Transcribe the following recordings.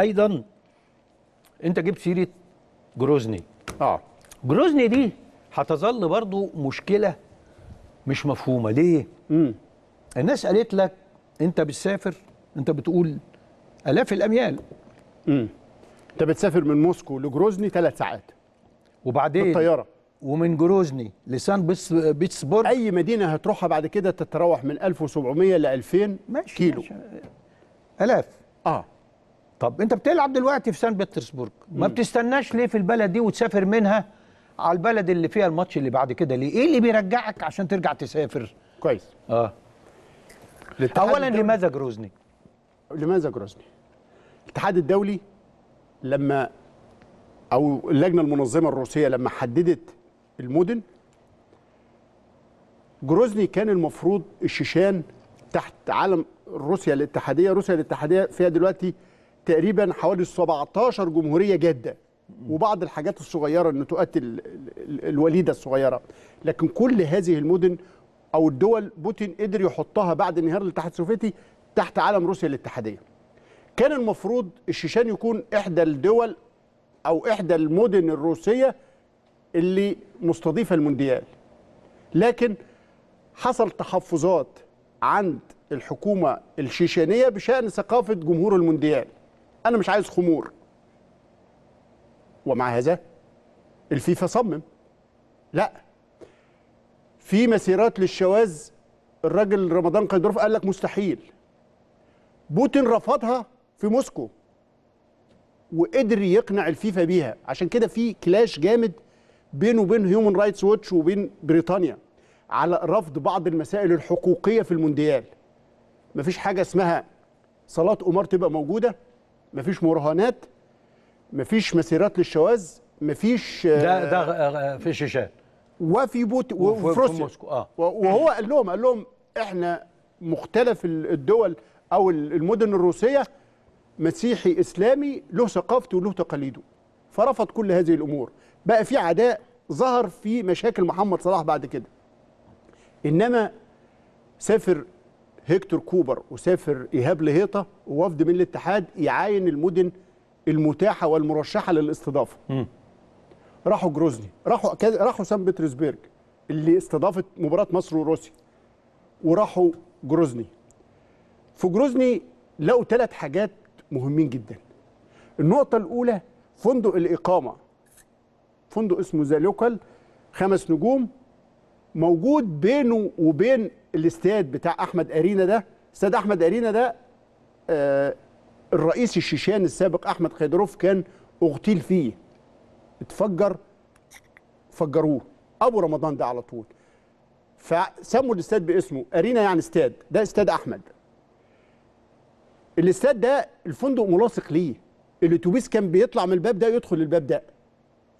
ايضا انت جبت سيره جروزني اه جروزني دي هتظل برضو مشكله مش مفهومه ليه مم. الناس قالت لك انت بتسافر انت بتقول الاف الاميال امم انت بتسافر من موسكو لجروزني ثلاث ساعات وبعدين بالطياره ومن جروزني لسان بيتس بيتسبورغ اي مدينه هتروحها بعد كده تتراوح من 1700 ل 2000 ماشي كيلو ماشي. الاف اه طب انت بتلعب دلوقتي في سان بطرسبرج ما بتستناش ليه في البلد دي وتسافر منها على البلد اللي فيها الماتش اللي بعد كده ليه ايه اللي بيرجعك عشان ترجع تسافر كويس اه اولا الدولي. لماذا جروزني لماذا جروزني الاتحاد الدولي لما او اللجنه المنظمه الروسيه لما حددت المدن جروزني كان المفروض الشيشان تحت علم روسيا الاتحاديه روسيا الاتحاديه فيها دلوقتي تقريبا حوالي 17 جمهوريه جاده وبعض الحاجات الصغيره ان تقاتل الوليده الصغيره لكن كل هذه المدن او الدول بوتين قدر يحطها بعد انهيار الاتحاد السوفيتي تحت علم روسيا الاتحاديه كان المفروض الشيشان يكون احدى الدول او احدى المدن الروسيه اللي مستضيفه المونديال لكن حصل تحفظات عند الحكومه الشيشانيه بشان ثقافه جمهور المونديال انا مش عايز خمور ومع هذا الفيفا صمم لا في مسيرات للشواذ الراجل رمضان قيدروف قال لك مستحيل بوتين رفضها في موسكو وقدر يقنع الفيفا بيها عشان كده في كلاش جامد بينه وبين هيومن رايتس ووتش وبين بريطانيا على رفض بعض المسائل الحقوقيه في المونديال مفيش حاجه اسمها صلاه قمار تبقى موجوده مفيش مراهنات مفيش مسيرات للشواذ مفيش ده ده آه، في الشيشان وفي بوت وفي روسيا آه. وهو قال لهم قال لهم احنا مختلف الدول او المدن الروسيه مسيحي اسلامي له ثقافته وله تقاليده فرفض كل هذه الامور بقى في عداء ظهر في مشاكل محمد صلاح بعد كده انما سافر هيكتور كوبر وسافر ايهاب لهيطه ووفد من الاتحاد يعاين المدن المتاحه والمرشحه للاستضافه. م. راحوا جروزني، راحوا راحوا سان بطرسبرج اللي استضافت مباراه مصر وروسيا. وراحوا جروزني. في جروزني لقوا ثلاث حاجات مهمين جدا. النقطه الاولى فندق الاقامه. فندق اسمه ذا لوكال خمس نجوم موجود بينه وبين الاستاد بتاع احمد ارينا ده استاد احمد ارينا ده آه، الرئيس الشيشان السابق احمد خيدروف كان اغتيل فيه اتفجر فجروه ابو رمضان ده على طول فسموا الاستاد باسمه ارينا يعني استاد ده استاد احمد الاستاد ده الفندق ملاصق ليه الاتوبيس كان بيطلع من الباب ده يدخل الباب ده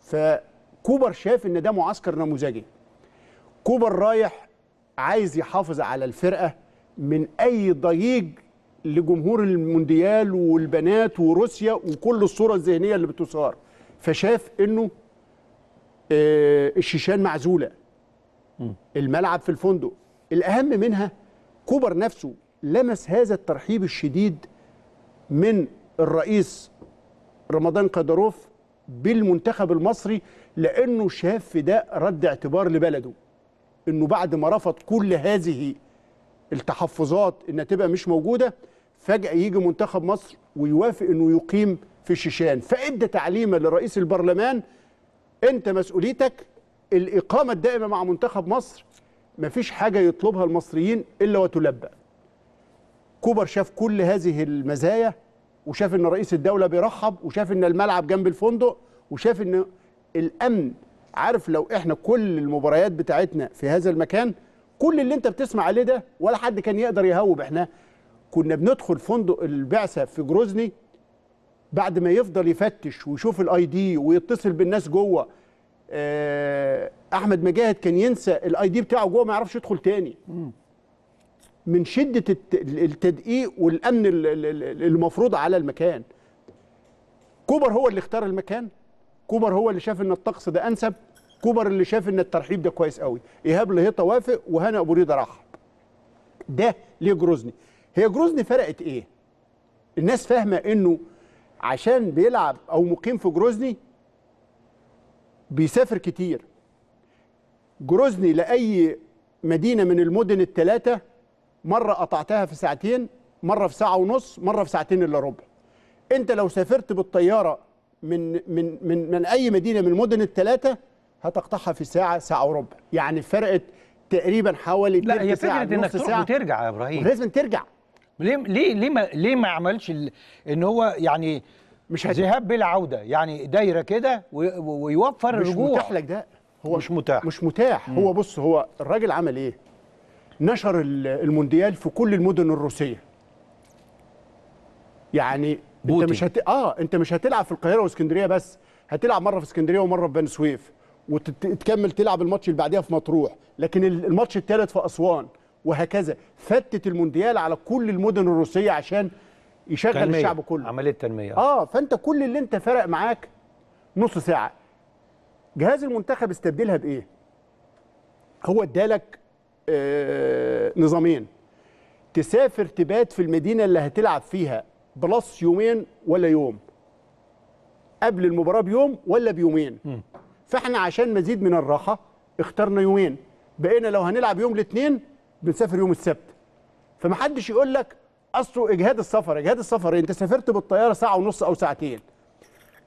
فكوبر شاف ان ده معسكر نموذجي كوبر رايح عايز يحافظ على الفرقه من اي ضجيج لجمهور المونديال والبنات وروسيا وكل الصوره الذهنيه اللي بتثار فشاف انه آه، الشيشان معزوله الملعب في الفندق الاهم منها كوبر نفسه لمس هذا الترحيب الشديد من الرئيس رمضان قدروف بالمنتخب المصري لانه شاف في ده رد اعتبار لبلده انه بعد ما رفض كل هذه التحفظات انها تبقى مش موجوده فجاه يجي منتخب مصر ويوافق انه يقيم في الشيشان فادى تعليما لرئيس البرلمان انت مسؤوليتك الاقامه الدائمه مع منتخب مصر مفيش حاجه يطلبها المصريين الا وتلبى كوبر شاف كل هذه المزايا وشاف ان رئيس الدوله بيرحب وشاف ان الملعب جنب الفندق وشاف ان الامن عارف لو احنا كل المباريات بتاعتنا في هذا المكان كل اللي انت بتسمع عليه ده ولا حد كان يقدر يهوب احنا كنا بندخل فندق البعثه في جروزني بعد ما يفضل يفتش ويشوف الاي دي ويتصل بالناس جوه آه، احمد مجاهد كان ينسى الاي دي بتاعه جوه ما يعرفش يدخل تاني من شده التدقيق والامن المفروض على المكان كوبر هو اللي اختار المكان كوبر هو اللي شاف ان الطقس ده انسب كوبر اللي شاف ان الترحيب ده كويس قوي ايهاب لهيطه وافق وهنا ابو ريده رحب ده ليه جروزني هي جروزني فرقت ايه الناس فاهمه انه عشان بيلعب او مقيم في جروزني بيسافر كتير جروزني لاي مدينه من المدن الثلاثه مره قطعتها في ساعتين مره في ساعه ونص مره في ساعتين الا ربع انت لو سافرت بالطياره من من من من اي مدينه من المدن الثلاثه هتقطعها في ساعه ساعه وربع يعني فرقت تقريبا حوالي لا هي فكره انك تروح وترجع يا ابراهيم لازم ترجع ليه ليه ليه ما, ليه ما عملش ان هو يعني مش ذهاب بلا عوده يعني دايره كده ويوفر مش الرجوع مش متاح لك ده هو مش متاح مش متاح مم. هو بص هو الراجل عمل ايه نشر المونديال في كل المدن الروسيه يعني بوتي. انت مش هت... اه انت مش هتلعب في القاهره واسكندريه بس هتلعب مره في اسكندريه ومره في بني سويف وتكمل تلعب الماتش اللي بعديها في مطروح لكن الماتش الثالث في اسوان وهكذا فتت المونديال على كل المدن الروسيه عشان يشغل تنمية. الشعب كله عمليه تنميه اه فانت كل اللي انت فرق معاك نص ساعه جهاز المنتخب استبدلها بايه هو ادالك آه نظامين تسافر تبات في المدينه اللي هتلعب فيها بلس يومين ولا يوم قبل المباراه بيوم ولا بيومين م. فاحنا عشان مزيد من الراحه اخترنا يومين بقينا لو هنلعب يوم الاثنين بنسافر يوم السبت فمحدش يقول لك اصله اجهاد السفر اجهاد السفر انت سافرت بالطياره ساعه ونص او ساعتين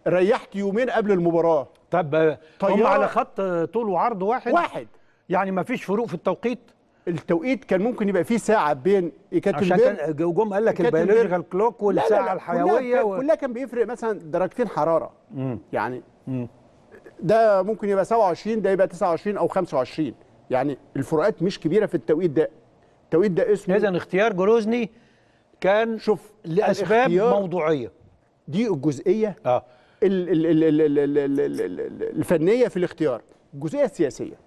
ريحت يومين قبل المباراه طب طيب هم على خط طول وعرض واحد واحد يعني ما فيش فروق في التوقيت التوقيت كان ممكن يبقى فيه ساعه بين عشان كان جم قال لك البيولوجيكال كلوك والساعه لا لا لا الحيويه كلها, و... كلها كان بيفرق مثلا درجتين حراره مم. يعني مم. ده ممكن يبقى 27 ده يبقى 29 او 25 يعني الفروقات مش كبيره في التوقيت ده التوقيت ده اسمه اذا اختيار جروزني كان شوف لاسباب موضوعيه دي الجزئيه اه الفنيه في الاختيار الجزئيه السياسيه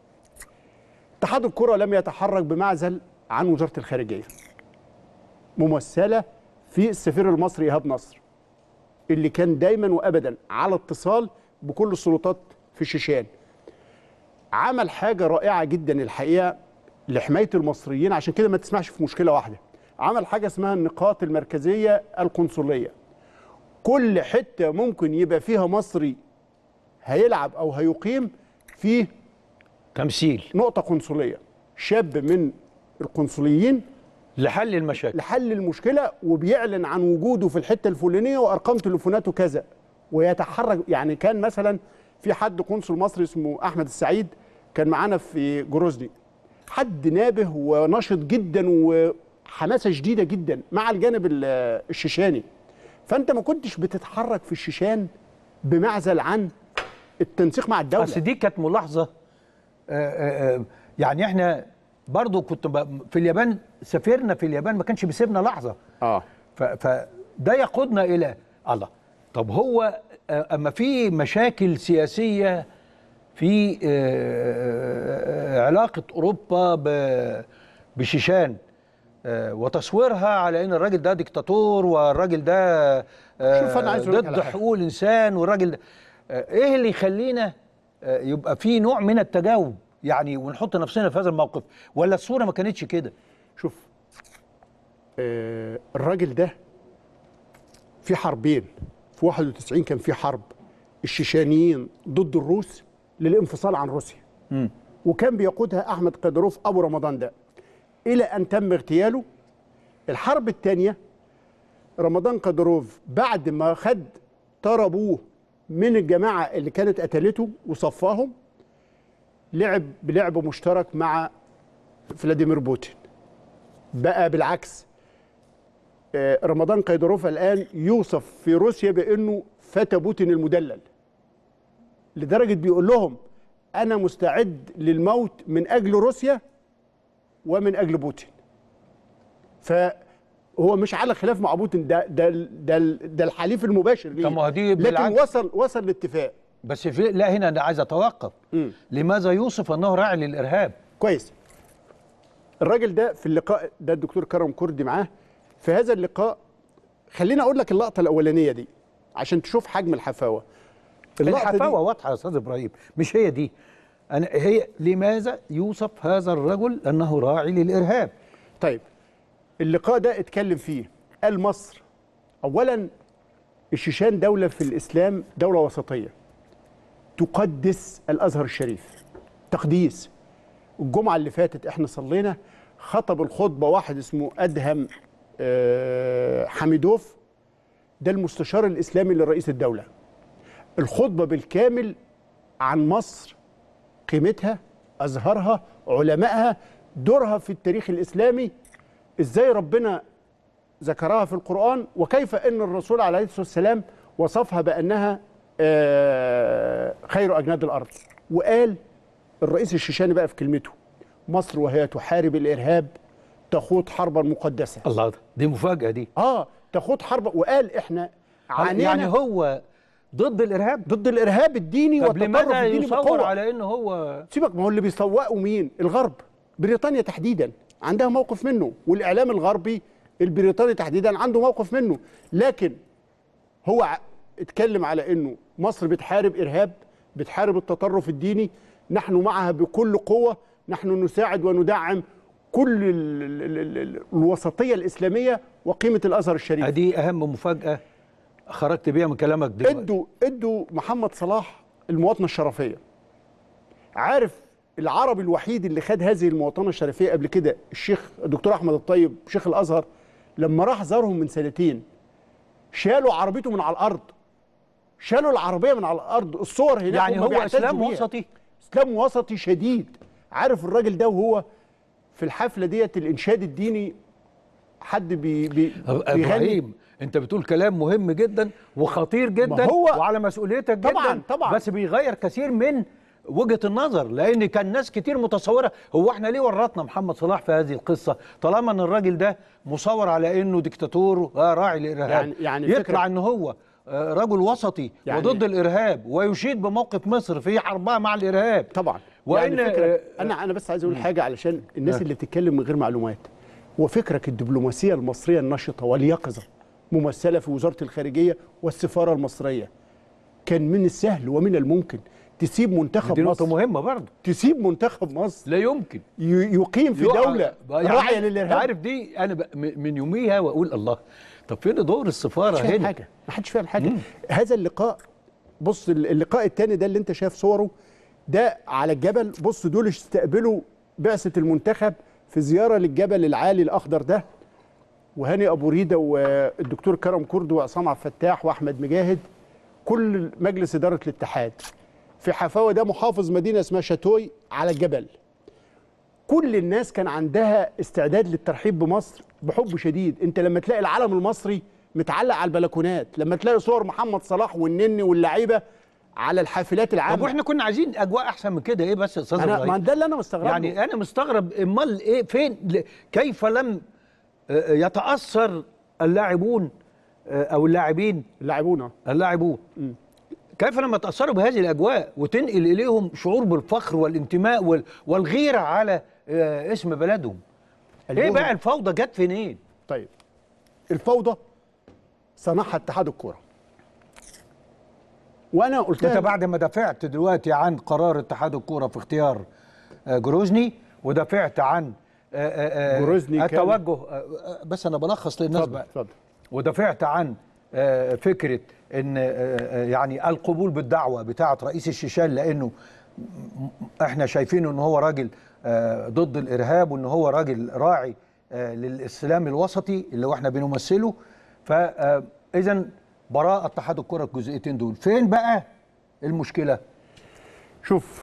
اتحاد الكرة لم يتحرك بمعزل عن وزارة الخارجية ممثلة في السفير المصري إيهاب نصر اللي كان دايما وأبدا على اتصال بكل السلطات في الشيشان عمل حاجة رائعة جدا الحقيقة لحماية المصريين عشان كده ما تسمعش في مشكلة واحدة عمل حاجة اسمها النقاط المركزية القنصلية كل حتة ممكن يبقى فيها مصري هيلعب أو هيقيم فيه تمثيل نقطه قنصليه شاب من القنصليين لحل المشاكل لحل المشكله وبيعلن عن وجوده في الحته الفلانيه وارقام تليفوناته كذا ويتحرك يعني كان مثلا في حد قنصل مصري اسمه احمد السعيد كان معانا في جروزني حد نابه ونشط جدا وحماسه شديده جدا مع الجانب الشيشاني فانت ما كنتش بتتحرك في الشيشان بمعزل عن التنسيق مع الدوله بس دي كانت ملاحظه آه، آه، آه، يعني احنا برضو كنت في اليابان سافرنا في اليابان ما كانش بيسيبنا لحظه اه فده يقودنا الى الله طب هو اما في مشاكل سياسيه في علاقه اوروبا بشيشان وتصويرها على ان الراجل ده ديكتاتور والراجل ده شوف انا عايز ضد حقوق الانسان والراجل ده ايه اللي يخلينا يبقى في نوع من التجاوب يعني ونحط نفسنا في هذا الموقف ولا الصوره ما كانتش كده شوف آه الراجل ده في حربين في 91 كان في حرب الشيشانيين ضد الروس للانفصال عن روسيا م. وكان بيقودها احمد قدروف ابو رمضان ده الى ان تم اغتياله الحرب الثانيه رمضان قدروف بعد ما خد طربوه من الجماعه اللي كانت قتلته وصفاهم لعب بلعب مشترك مع فلاديمير بوتين بقى بالعكس آه، رمضان قيدروف الان يوصف في روسيا بانه فتى بوتين المدلل لدرجه بيقول لهم انا مستعد للموت من اجل روسيا ومن اجل بوتين فهو مش على خلاف مع بوتين ده ده ده, ده الحليف المباشر ليه لكن وصل وصل لاتفاق بس في لا هنا انا عايز اتوقف م. لماذا يوصف انه راعي للارهاب كويس الراجل ده في اللقاء ده الدكتور كرم كردي معاه في هذا اللقاء خليني اقول لك اللقطه الاولانيه دي عشان تشوف حجم الحفاوه الحفاوه واضحه يا استاذ ابراهيم مش هي دي أنا هي لماذا يوصف هذا الرجل انه راعي للارهاب طيب اللقاء ده اتكلم فيه قال مصر اولا الشيشان دوله في الاسلام دوله وسطيه تقدس الازهر الشريف تقديس الجمعه اللي فاتت احنا صلينا خطب الخطبه واحد اسمه ادهم آه، حميدوف ده المستشار الاسلامي لرئيس الدوله الخطبه بالكامل عن مصر قيمتها ازهارها علمائها دورها في التاريخ الاسلامي ازاي ربنا ذكرها في القران وكيف ان الرسول عليه الصلاه والسلام وصفها بانها آه، خير أجناد الأرض وقال الرئيس الشيشاني بقى في كلمته مصر وهي تحارب الإرهاب تخوض حربا مقدسة الله ده. دي مفاجأة دي آه تخوض حربا وقال إحنا يعني هو ضد الارهاب ضد الارهاب الديني والتطرف الديني بقوه على ان هو سيبك ما هو اللي بيسوقه مين الغرب بريطانيا تحديدا عندها موقف منه والاعلام الغربي البريطاني تحديدا عنده موقف منه لكن هو اتكلم على انه مصر بتحارب ارهاب بتحارب التطرف الديني نحن معها بكل قوه نحن نساعد وندعم كل الوسطيه الاسلاميه وقيمه الازهر الشريف دي اهم مفاجاه خرجت بيها من كلامك دلوقتي ادوا ادوا محمد صلاح المواطنه الشرفيه عارف العربي الوحيد اللي خد هذه المواطنه الشرفيه قبل كده الشيخ الدكتور احمد الطيب شيخ الازهر لما راح زارهم من سنتين شالوا عربيته من على الارض شالوا العربيه من على الارض الصور هناك يعني هو اسلام وسطي اسلام وسطي شديد عارف الراجل ده وهو في الحفله ديت الانشاد الديني حد بي بي بيغني انت بتقول كلام مهم جدا وخطير جدا هو وعلى مسؤوليتك جدا طبعا طبعا بس بيغير كثير من وجهه النظر لان كان ناس كتير متصوره هو احنا ليه ورطنا محمد صلاح في هذه القصه طالما ان الراجل ده مصور على انه ديكتاتور آه، راعي للارهاب يعني, يعني يطلع ان هو آه، رجل وسطي يعني وضد الارهاب ويشيد بموقف مصر في حربها مع الارهاب طبعا وان يعني فكرة انا انا بس عايز اقول حاجه علشان الناس آه. اللي بتتكلم من غير معلومات وفكرك الدبلوماسيه المصريه النشطه واليقظه ممثله في وزاره الخارجيه والسفاره المصريه كان من السهل ومن الممكن تسيب منتخب مصر نقطة مهمة برضه تسيب منتخب مصر لا يمكن يقيم في دولة يعني راعية للإرهاب عارف دي أنا من يوميها وأقول الله طب فين دور السفارة هنا؟ فاهم حاجة ما حدش فاهم حاجة مم. هذا اللقاء بص اللقاء الثاني ده اللي أنت شايف صوره ده على الجبل بص دول استقبلوا بعثة المنتخب في زيارة للجبل العالي الأخضر ده وهاني أبو ريدة والدكتور كرم كرد وعصام عبد الفتاح وأحمد مجاهد كل مجلس إدارة الاتحاد في حفاوه ده محافظ مدينه اسمها شاتوي على الجبل كل الناس كان عندها استعداد للترحيب بمصر بحب شديد انت لما تلاقي العلم المصري متعلق على البلكونات لما تلاقي صور محمد صلاح والنني واللعيبه على الحافلات العامه طب واحنا كنا عايزين اجواء احسن من كده ايه بس يا استاذ انا ما ده اللي انا مستغرب يعني انا مستغرب امال ايه فين كيف لم آه، آه، يتاثر اللاعبون آه، او اللاعبين اللاعبون اللاعبون كيف لما تاثروا بهذه الاجواء وتنقل اليهم شعور بالفخر والانتماء والغيره على آه، اسم بلدهم ايه بقى الفوضى جت فين طيب الفوضى صنعها اتحاد الكوره وانا قلت انت بعد ما دافعت دلوقتي عن قرار اتحاد الكوره في اختيار آه، جروزني ودافعت عن آه، جروزني التوجه بس انا بلخص للناس بقى ودافعت عن آه، فكره ان آه، آه، يعني القبول بالدعوه بتاعه رئيس الشيشان لانه احنا شايفينه ان هو راجل ضد الارهاب وان هو راجل راعي للاسلام الوسطي اللي احنا بنمثله فاذا براءه اتحاد الكره الجزئيتين دول فين بقى المشكله شوف